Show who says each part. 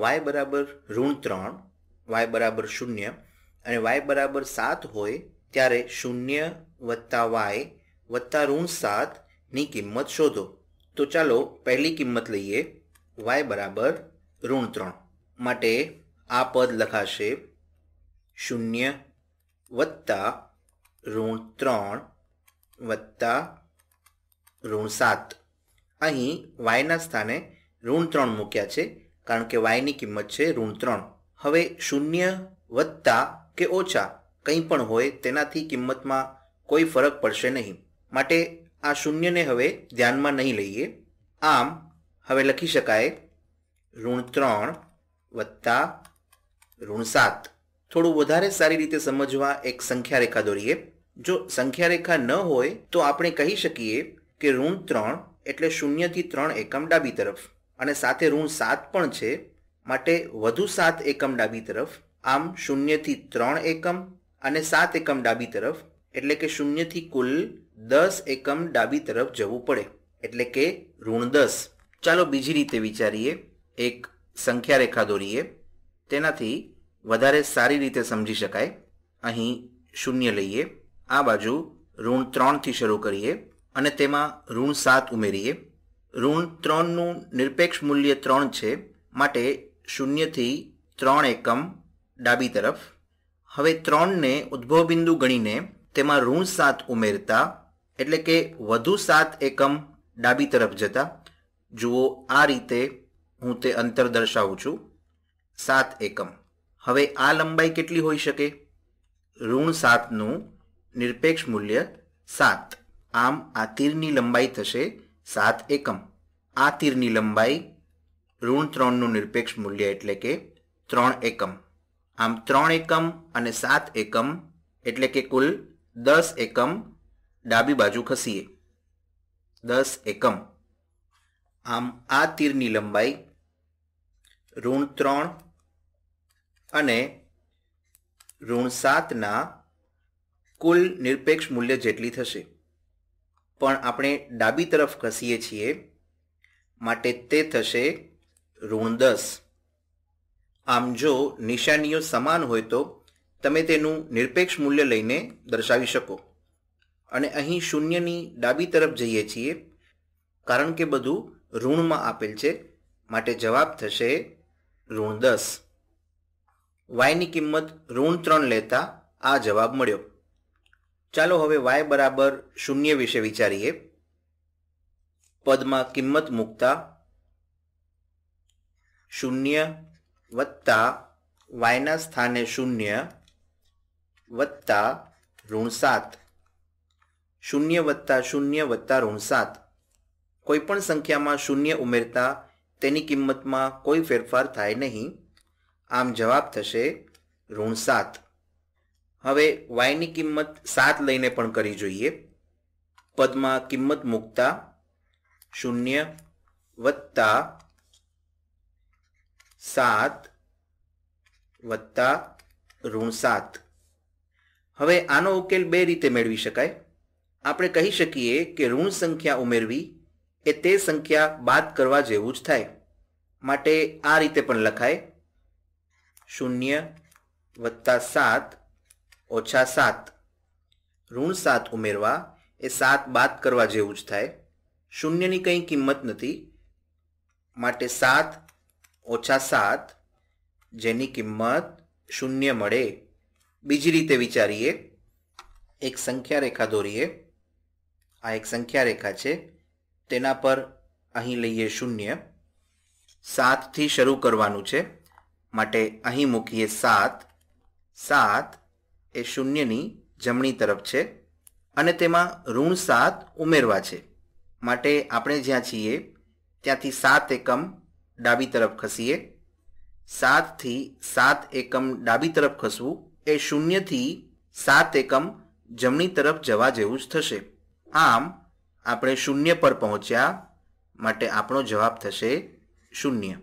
Speaker 1: Y બરાબર ઋણ ત્રણ વાય બરાબર શૂન્ય અને વાય બરાબર સાત હોય ત્યારે શૂન્ય વત્તા વાય વત્તા ઋણ સાતની કિંમત શોધો તો ચાલો પહેલી કિંમત લઈએ વાય બરાબર ઋણ ત્રણ માટે આ પદ લખાશે શૂન્ય વત્તા ઋણ ત્રણ વત્તા ઋણ સાત અહીં વાયના સ્થાને ઋણ ત્રણ મૂક્યા છે કારણ કે વાયની કિંમત છે ઋણ ત્રણ હવે શૂન્ય વત્તા કે ઓછા કંઈ પણ હોય તેનાથી કિંમતમાં કોઈ ફરક પડશે નહીં માટે આ શૂન્યને હવે ધ્યાનમાં નહીં લઈએ આમ હવે લખી શકાય ઋણ ત્રણ વત્તા ઋણ સાત થોડું વધારે સારી રીતે સમજવા એક સંખ્યા રેખા દોરીએ જો સંખ્યા રેખા ન હોય તો આપણે કહી શકીએ કે ઋણ ત્રણ એટલે શૂન્યથી ત્રણ એકમ ડાબી તરફ અને સાથે ઋણ સાત પણ છે માટે વધુ સાત એકમ ડાબી તરફ આમ શૂન્યથી ત્રણ એકમ અને સાત એકમ ડાબી તરફ એટલે કે શૂન્યથી કુલ દસ એકમ ડાબી તરફ જવું પડે એટલે કે ઋણ દસ ચાલો બીજી રીતે વિચારીએ એક સંખ્યા રેખા દોરીએ તેનાથી વધારે સારી રીતે સમજી શકાય અહીં શૂન્ય લઈએ આ બાજુ ઋણ ત્રણથી શરૂ કરીએ અને તેમાં ઋણ સાત ઉમેરીએ ઋણ ત્રણનું નિરપેક્ષ મૂલ્ય ત્રણ છે માટે શૂન્યથી ત્રણ એકમ ડાબી તરફ હવે ત્રણને ઉદ્ભવ બિંદુ ગણીને તેમાં ઋણ સાત ઉમેરતા એટલે કે વધુ સાત એકમ ડાબી તરફ જતા જુઓ આ રીતે હું તે અંતર દર્શાવું છું સાત એકમ હવે આ લંબાઈ કેટલી હોઈ શકે ઋણ સાતનું નિરપેક્ષ મૂલ્ય સાત આમ આ તીરની લંબાઈ થશે સાત એકમ આ તીરની લંબાઈ ઋણ ત્રણનું નિરપેક્ષ મૂલ્ય એટલે કે ત્રણ એકમ આમ ત્રણ એકમ અને સાત એકમ એટલે કે કુલ દસ એકમ ડાબી બાજુ ખસીએ દસ એકમ આમ આ તીરની લંબાઈ ઋણ ત્રણ અને ઋણ સાતના કુલ નિરપેક્ષ મૂલ્ય જેટલી થશે પણ આપણે ડાબી તરફ ઘસીએ છીએ માટે તે થશે ઋણ દસ આમ જો નિશાનીઓ સમાન હોય તો તમે તેનું નિરપેક્ષ મૂલ્ય લઈને દર્શાવી શકો અને અહીં શૂન્યની ડાબી તરફ જઈએ છીએ કારણ કે બધું ઋણમાં આપેલ છે માટે જવાબ થશે ઋણ દસ વાયની કિંમત ઋણ ત્રણ લેતા આ જવાબ મળ્યો ચાલો હવે વાય બરાબર શૂન્ય વિશે વિચારીએ પદમાં કિંમત મૂકતા શૂન્ય વત્તા વાયના સ્થાને શૂન્ય વત્તા ઋણ સાત શૂન્ય વત્તા શૂન્ય વત્તા ઋણ સાત કોઈપણ સંખ્યામાં શૂન્ય ઉમેરતા તેની કિંમતમાં કોઈ ફેરફાર થાય નહીં આમ જવાબ થશે ઋણ સાત હવે વાયની કિંમત સાત લઈને પણ કરી જોઈએ પદમાં કિંમત મૂકતા શૂન્ય વત્તા સાત વત્તા ઋણ સાત હવે આનો ઉકેલ બે રીતે મેળવી શકાય આપણે કહી શકીએ કે ઋણ સંખ્યા ઉમેરવી એ તે સંખ્યા બાદ કરવા જેવું જ થાય માટે આ રીતે પણ લખાય શૂન્ય વત્તા સાત ઓછા સાત ઋણ સાત ઉમેરવા એ સાત બાદ કરવા જેવું જ થાય શૂન્યની કંઈ કિંમત નથી માટે સાત ઓછા સાત જેની કિંમત શૂન્ય મળે બીજી રીતે વિચારીએ એક સંખ્યા રેખા દોરીએ આ એક સંખ્યા રેખા છે તેના પર અહીં લઈએ શૂન્ય સાતથી શરૂ કરવાનું છે માટે અહીં મૂકીએ સાત સાત એ શૂન્યની જમણી તરફ છે અને તેમાં ઋણ સાત ઉમેરવા છે માટે આપણે જ્યાં છીએ ત્યાંથી સાત એકમ ડાબી તરફ ખસીએ સાતથી સાત એકમ ડાબી તરફ ખસવું એ શૂન્યથી સાત એકમ જમણી તરફ જવા જેવું જ થશે આમ આપણે શૂન્ય પર પહોંચ્યા માટે આપણો જવાબ થશે શૂન્ય